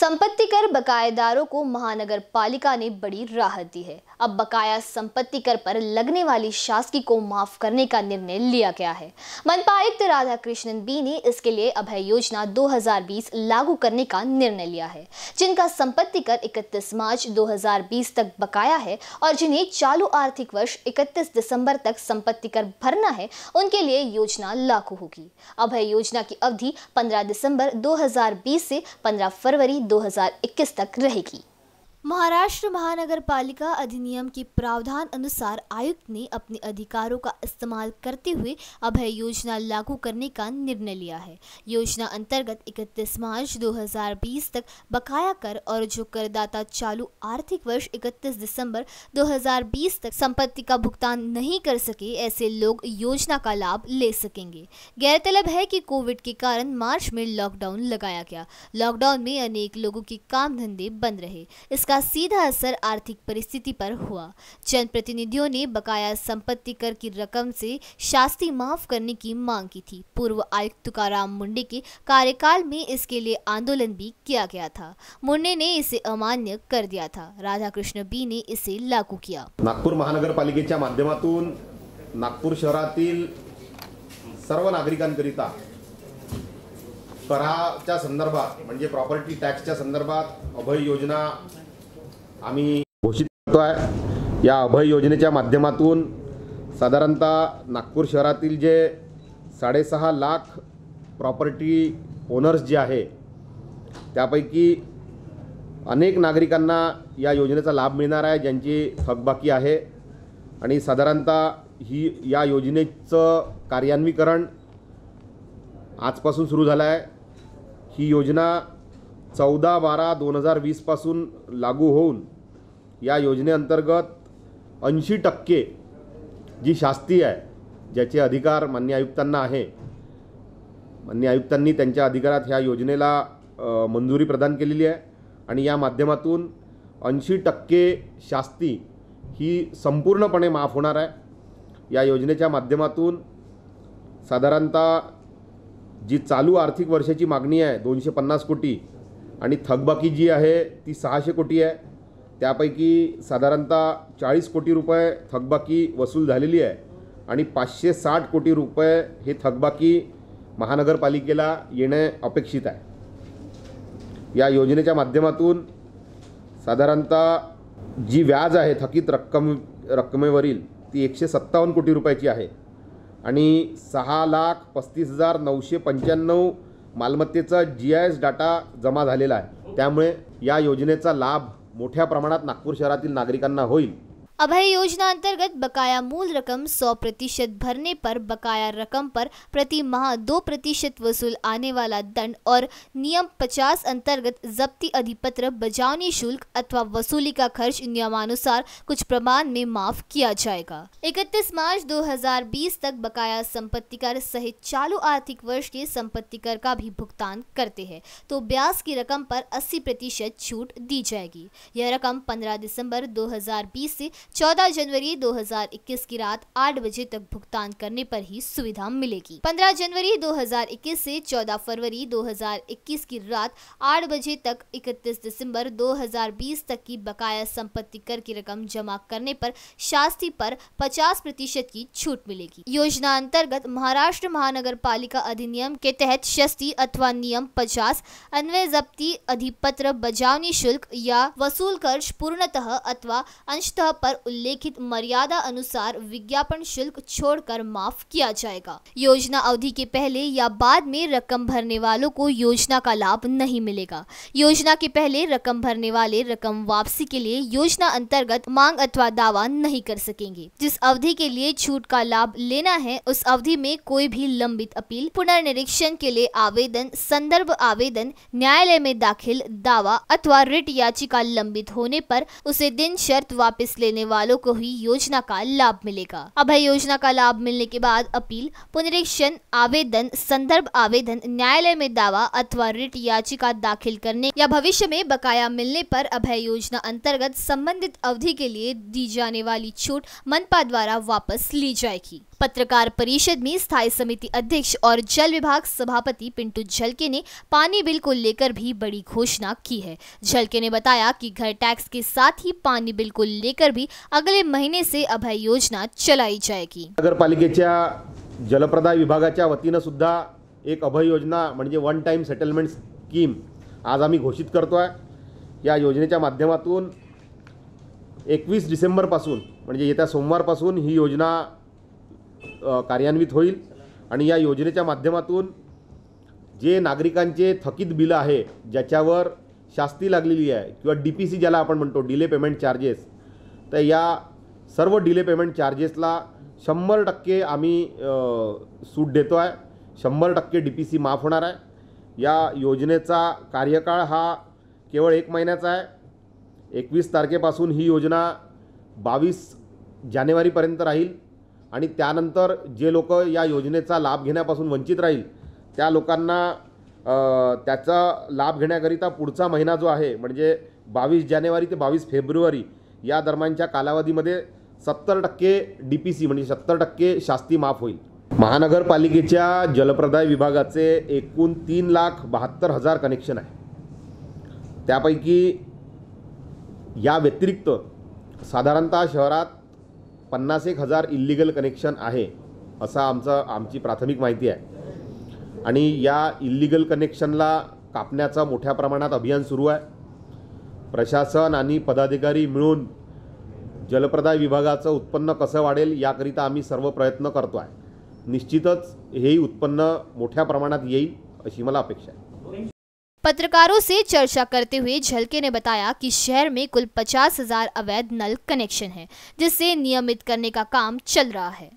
संपत्ति कर बकायेदारों को महानगर पालिका ने बड़ी राहत दी है अब बकाया संपत्ति कर पर लगने वाली शासकी को माफ करने का निर्णय लिया गया है मनपा आयुक्त राधा कृष्णन बी ने इसके लिए अभय योजना 2020 लागू करने का निर्णय लिया है जिनका संपत्ति कर 31 मार्च 2020 तक बकाया है और जिन्हें चालू आर्थिक वर्ष 31 दिसंबर तक संपत्ति कर भरना है उनके लिए योजना लागू होगी अभय योजना की अवधि पंद्रह दिसंबर दो से पंद्रह फरवरी 2021 तक रहेगी महाराष्ट्र महानगर पालिका अधिनियम के प्रावधान अनुसार आयुक्त ने अपने अधिकारों का इस्तेमाल करते हुए अभय योजना लागू करने का निर्णय लिया है योजना अंतर्गत 31 मार्च 2020 तक बकाया कर और जो करदाता चालू आर्थिक वर्ष 31 दिसंबर 2020 तक संपत्ति का भुगतान नहीं कर सके ऐसे लोग योजना का लाभ ले सकेंगे गैरतलब है की कोविड के कारण मार्च में लॉकडाउन लगाया गया लॉकडाउन में अनेक लोगों के काम धंधे बंद रहे इस इसका सीधा असर आर्थिक परिस्थिति पर हुआ जनप्रतिनिधियों ने बकाया संपत्ति कर की रकम से शास्ति माफ करने की मांग की थी पूर्व आयुक्त तुकाराम मुंडे के कार्यकाल में इसके लिए आंदोलन भी किया गया था मुंडे ने इसे अमान्य कर दिया था राधाकृष्ण बी ने इसे लागू किया महानगर पालिके मध्यम नागपुर शहर सर्व नागरिकांकरिता करा संदर्भात प्रॉपर्टी टैक्स संदर्भात अभय योजना आम्ही घोषित करतो आहे या अभय योजनेच्या माध्यमातून साधारणतः नागपूर शहरातील जे साडेसहा लाख प्रॉपर्टी ओनर्स जे आहे त्यापैकी अनेक नागरिकांना या योजनेचा लाभ मिळणार आहे ज्यांची थकबाकी आहे आणि साधारणतः ही या योजनेचं कार्यान्वीकरण आजपासून सुरू झालं आहे ही योजना चौदा बारा दोन हजार वीसपासून लागू होऊन या योजनेअंतर्गत ऐंशी टक्के जी शास्ती आहे ज्याचे अधिकार मान्य आयुक्तांना आहे मान्य आयुक्तांनी त्यांच्या अधिकारात ह्या योजनेला मंजुरी प्रदान केलेली आहे आणि या माध्यमातून ऐंशी टक्के शास्ती ही संपूर्णपणे माफ होणार आहे या योजनेच्या माध्यमातून साधारणतः जी चालू आर्थिक वर्षाची मागणी आहे दोनशे पन्नास कोटी आणि थकबाकी जी आहे ती सहाशे कोटी आहे त्यापैकी साधारणतः चाळीस कोटी रुपये थकबाकी वसूल झालेली आहे आणि पाचशे साठ कोटी रुपये हे थकबाकी महानगरपालिकेला येणे अपेक्षित आहे या योजनेच्या माध्यमातून साधारणतः जी व्याज आहे थकीत रक्कम रकमेवरील ती एकशे सत्तावन्न कोटी रुपयाची आहे आणि सहा लाख पस्तीस हजार नऊशे पंच्याण्णव मालमत्तेचा जी आय एस डाटा जमा झालेला आहे त्यामुळे या योजनेचा लाभ मोठ्या प्रमाणात नागपूर शहरातील नागरिकांना होईल अभय योजना अंतर्गत बकाया मूल रकम 100 प्रतिशत भरने पर बकाया रकम पर प्रति माह दो प्रतिशत वसूल आने वाला दंड और नियम 50 अंतर्गत जब्ती अधिपत्र बजावनी शुल्क अथवा वसूली का खर्च नियमानुसार कुछ प्रमाण में माफ किया जाएगा 31 मार्च 2020 तक बकाया संपत्ति कर सहित चालू आर्थिक वर्ष के संपत्ति कर का भी भुगतान करते हैं तो ब्याज की रकम पर अस्सी प्रतिशत छूट दी जाएगी यह रकम पंद्रह दिसंबर दो से 14 जनवरी 2021 की रात 8 बजे तक भुगतान करने पर ही सुविधा मिलेगी 15 जनवरी 2021 से 14 फरवरी 2021 की रात 8 बजे तक 31 दिसंबर 2020 तक की बकाया संपत्ति कर की रकम जमा करने पर शास्ती पर 50 प्रतिशत की छूट मिलेगी योजना अंतर्गत महाराष्ट्र महानगर पालिका अधिनियम के तहत शस्ती अथवा नियम पचास अन्वय जब्ती अधिपत्र बजावनी शुल्क या वसूल खर्च पूर्णतः अथवा अंशतः पर उल्लेखित मर्यादा अनुसार विज्ञापन शुल्क छोड़कर माफ किया जाएगा योजना अवधि के पहले या बाद में रकम भरने वालों को योजना का लाभ नहीं मिलेगा योजना के पहले रकम भरने वाले रकम वापसी के लिए योजना अंतर्गत मांग अथवा दावा नहीं कर सकेंगे जिस अवधि के लिए छूट का लाभ लेना है उस अवधि में कोई भी लंबित अपील पुनर्निरीक्षण के लिए आवेदन संदर्भ आवेदन न्यायालय में दाखिल दावा अथवा रिट याचिका लंबित होने पर उसे दिन शर्त वापस लेने वालों को ही योजना का लाभ मिलेगा अभय योजना का लाभ मिलने के बाद अपील पुनरीक्षण आवेदन संदर्भ आवेदन न्यायालय में दावा अथवा रिट याचिका दाखिल करने या भविष्य में बकाया मिलने पर अभय योजना अंतर्गत संबंधित अवधि के लिए दी जाने वाली छूट मनपा द्वारा वापस ली जाएगी पत्रकार परिषद में स्थायी समिति अध्यक्ष और जल विभाग सभापति पिंटू झलके ने पानी बिल को लेकर भी बड़ी घोषणा की है झलके ने बताया कि घर टैक्स के साथ ही पानी बिल को लेकर भी अगले महीने से अभय योजना चलाई जाएगी नगरपालिकेच्या जलप्रदाय विभागाच्या वतीनं सुद्धा एक अभय योजना वन टाइम सेटलमेंट स्कीम आज आम घोषित करतो आहे योजने योजनेच्या माध्यमातून एकवीस डिसेंबरपासन मजे येत्या सोमवारपासन ही योजना कार्यान्वित होईल आणि या योजनेच्या माध्यमातून जे नागरिकांचे थकीत बिलं आहे ज्याच्यावर शास्ती लागलेली आहे किंवा डी पी सी ज्याला आपण म्हणतो डिले पेमेंट चार्जेस तर या सर्व डिले पेमेंट चार्जेसला शंभर टक्के आम्ही सूट देतो आहे शंभर टक्के डी पी सी माफ होणार आहे या योजनेचा कार्यकाळ हा केवळ एक महिन्याचा आहे एकवीस तारखेपासून ही योजना बावीस जानेवारीपर्यंत राहील आणि त्यानंतर जे लोक या योजनेचा लाभ घेण्यापासून वंचित राहील त्या लोकांना त्याचा लाभ घेण्याकरिता पुढचा महिना जो आहे म्हणजे बावीस जानेवारी ते बावीस फेब्रुवारी या दरम्यानच्या कालावधीमध्ये सत्तर टक्के डी पी सी म्हणजे सत्तर टक्के शास्ती माफ होईल महानगरपालिकेच्या जलप्रदाय विभागाचे एकूण तीन लाख बहात्तर हजार कनेक्शन आहे त्यापैकी या व्यतिरिक्त साधारणतः शहरात पन्नास एक हजार इल्लिगल कनेक्शन आहे असा आमचा आमची प्राथमिक माहिती आहे आणि या इल्लिगल कनेक्शनला कापण्याचा मोठ्या प्रमाणात अभियान सुरू आहे प्रशासन आणि पदाधिकारी मिळून जलप्रदाय विभागाचं उत्पन्न कसं वाढेल याकरिता आम्ही सर्व प्रयत्न करतो आहे निश्चितच हेही उत्पन्न मोठ्या प्रमाणात येईल अशी मला अपेक्षा आहे पत्रकारों से चर्चा करते हुए झलके ने बताया कि शहर में कुल पचास हजार अवैध नल कनेक्शन है जिसे नियमित करने का काम चल रहा है